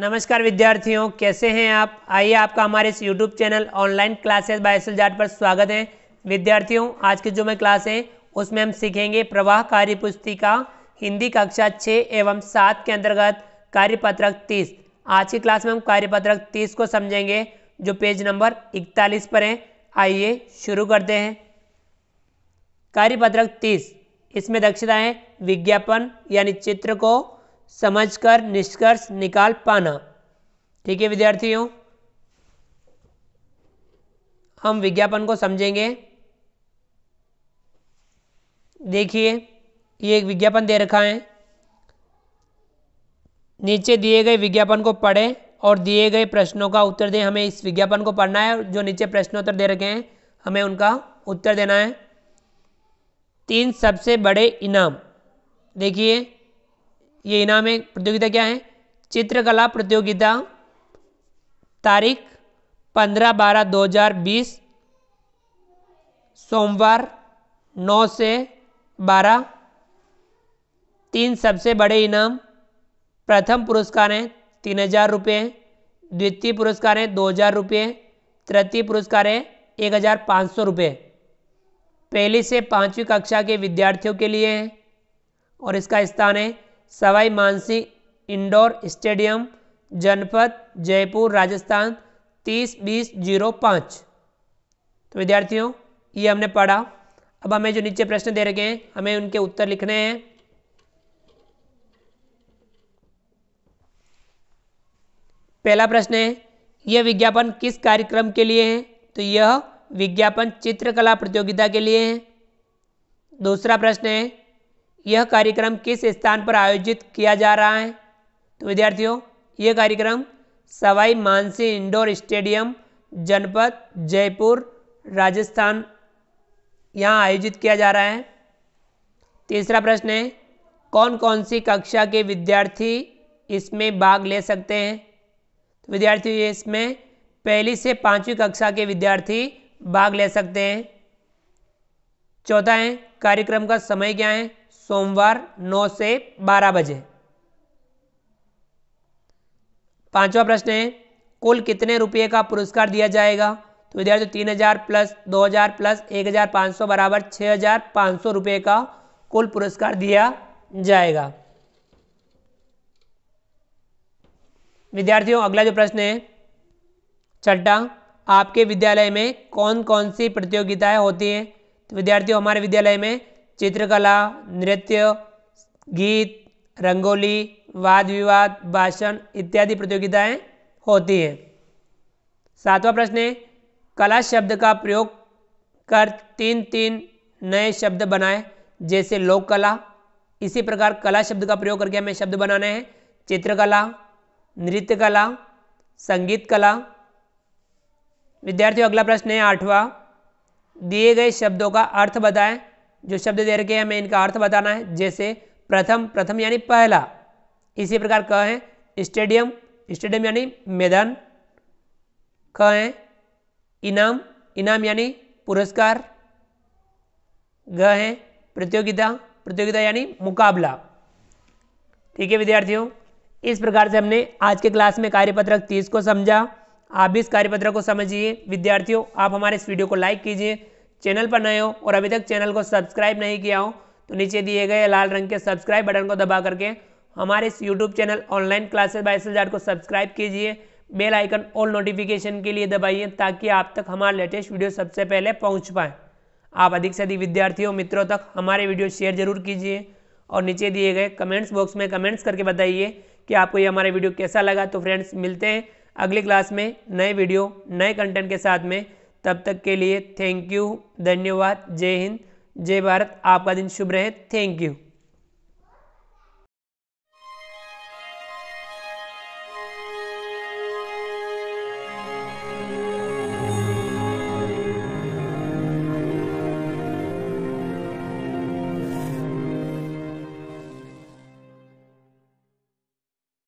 नमस्कार विद्यार्थियों कैसे हैं आप आइए आपका हमारे इस YouTube channel online classes by Jat पर स्वागत है विद्यार्थियों आज की जो मैं क्लास है उसमें हम सीखेंगे प्रवाह कार्य पुस्तिका हिंदी कक्षा छः एवं सात के अंतर्गत कार्यपत्रक तीस आज की क्लास में हम कार्यपत्रक तीस को समझेंगे जो पेज नंबर इकतालीस पर है आइए शुरू करते हैं कार्यपत्रक तीस इसमें दक्षता है विज्ञापन यानी चित्र को समझकर निष्कर्ष निकाल पाना ठीक है विद्यार्थियों हम विज्ञापन को समझेंगे देखिए ये एक विज्ञापन दे रखा है नीचे दिए गए विज्ञापन को पढ़ें और दिए गए प्रश्नों का उत्तर दें हमें इस विज्ञापन को पढ़ना है जो नीचे प्रश्नोत्तर दे रखे हैं हमें उनका उत्तर देना है तीन सबसे बड़े इनाम देखिए ये इनाम है प्रतियोगिता क्या है चित्रकला प्रतियोगिता तारीख पंद्रह बारह दो हजार बीस सोमवार नौ से बारह तीन सबसे बड़े इनाम प्रथम पुरस्कार हैं तीन हजार रुपये द्वितीय पुरस्कार हैं दो हजार रुपये तृतीय पुरस्कार हैं एक हजार पाँच सौ रुपये पहली से पाँचवीं कक्षा के विद्यार्थियों के लिए है और इसका स्थान है सवाई मानसिंह इंडोर स्टेडियम जनपद जयपुर राजस्थान तीस बीस जीरो पाँच तो विद्यार्थियों ये हमने पढ़ा अब हमें जो नीचे प्रश्न दे रखे हैं हमें उनके उत्तर लिखने हैं पहला प्रश्न है यह विज्ञापन किस कार्यक्रम के लिए है तो यह विज्ञापन चित्रकला प्रतियोगिता के लिए है दूसरा प्रश्न है यह कार्यक्रम किस स्थान पर आयोजित किया जा रहा है तो विद्यार्थियों यह कार्यक्रम सवाई मानसी इंडोर स्टेडियम जनपद जयपुर राजस्थान यहाँ आयोजित किया जा रहा है तीसरा प्रश्न है कौन कौन सी कक्षा के विद्यार्थी इसमें भाग ले सकते हैं तो विद्यार्थियों इसमें पहली से पाँचवीं कक्षा के विद्यार्थी भाग ले सकते हैं चौथा है कार्यक्रम का समय क्या है सोमवार 9 से 12 बजे पांचवा प्रश्न है कुल कितने रुपये का पुरस्कार दिया जाएगा तो विद्यार्थियों तीन हजार प्लस दो हजार प्लस एक हजार पांच सौ बराबर छह हजार पांच सौ रुपये का कुल पुरस्कार दिया जाएगा विद्यार्थियों अगला जो प्रश्न है छठा आपके विद्यालय में कौन कौन सी प्रतियोगिताएं होती हैं तो विद्यार्थियों हमारे विद्यालय में चित्रकला नृत्य गीत रंगोली वाद विवाद भाषण इत्यादि प्रतियोगिताएं होती हैं सातवां प्रश्न है कला शब्द का प्रयोग कर तीन तीन नए शब्द बनाए जैसे लोक कला इसी प्रकार कला शब्द का प्रयोग करके हमें शब्द बनाने हैं चित्रकला नृत्य कला संगीत कला विद्यार्थियों अगला प्रश्न है आठवां दिए गए शब्दों का अर्थ बताएं जो शब्द दे रखे हैं हमें इनका अर्थ बताना है जैसे प्रथम प्रथम यानी पहला इसी प्रकार क है स्टेडियम स्टेडियम यानी मैदान क है इनाम इनाम यानी पुरस्कार ग है प्रतियोगिता प्रतियोगिता यानी मुकाबला ठीक है विद्यार्थियों इस प्रकार से हमने आज के क्लास में कार्यपत्रक तीस को समझा आप भी इस कार्यपत्रक को समझिए विद्यार्थियों आप हमारे इस वीडियो को लाइक कीजिए चैनल पर नए हो और अभी तक चैनल को सब्सक्राइब नहीं किया हो तो नीचे दिए गए लाल रंग के सब्सक्राइब बटन को दबा करके हमारे इस YouTube channel online classes by S को सब्सक्राइब कीजिए बेल आइकन ऑल नोटिफिकेशन के लिए दबाइए ताकि आप तक हमारा लेटेस्ट वीडियो सबसे पहले पहुंच पाए आप अधिक से अधिक विद्यार्थियों मित्रों तक हमारे वीडियो शेयर जरूर कीजिए और नीचे दिए गए कमेंट्स बॉक्स में कमेंट्स करके बताइए कि आपको ये हमारा वीडियो कैसा लगा तो फ्रेंड्स मिलते हैं अगली क्लास में नए वीडियो नए कंटेंट के साथ में तब तक के लिए थैंक यू धन्यवाद जय हिंद जय भारत आपका दिन शुभ रहे थैंक यू